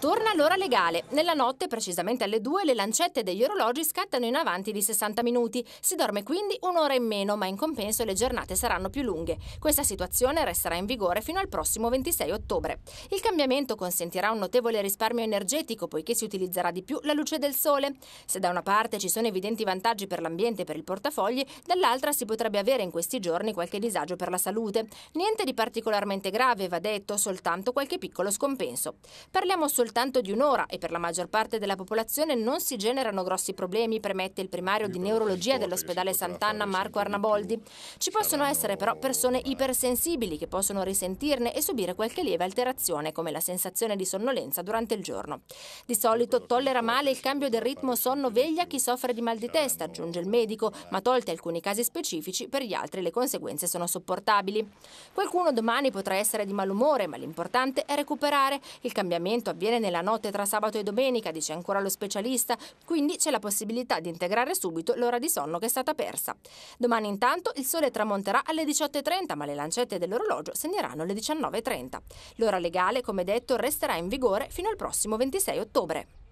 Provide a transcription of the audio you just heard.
Torna l'ora legale. Nella notte, precisamente alle 2, le lancette degli orologi scattano in avanti di 60 minuti. Si dorme quindi un'ora in meno, ma in compenso le giornate saranno più lunghe. Questa situazione resterà in vigore fino al prossimo 26 ottobre. Il cambiamento consentirà un notevole risparmio energetico poiché si utilizzerà di più la luce del sole. Se da una parte ci sono evidenti vantaggi per l'ambiente e per il portafogli, dall'altra si potrebbe avere in questi giorni qualche disagio per la salute. Niente di particolarmente grave, va detto, soltanto qualche piccolo scompenso. Parliamo soltanto soltanto di un'ora e per la maggior parte della popolazione non si generano grossi problemi, premette il primario di neurologia dell'ospedale Sant'Anna Marco Arnaboldi. Ci possono essere però persone ipersensibili che possono risentirne e subire qualche lieve alterazione come la sensazione di sonnolenza durante il giorno. Di solito tollera male il cambio del ritmo sonno-veglia chi soffre di mal di testa, aggiunge il medico, ma tolti alcuni casi specifici, per gli altri le conseguenze sono sopportabili. Qualcuno domani potrà essere di malumore, ma l'importante è recuperare. Il cambiamento avviene bene nella notte tra sabato e domenica, dice ancora lo specialista, quindi c'è la possibilità di integrare subito l'ora di sonno che è stata persa. Domani intanto il sole tramonterà alle 18.30, ma le lancette dell'orologio segneranno le 19.30. L'ora legale, come detto, resterà in vigore fino al prossimo 26 ottobre.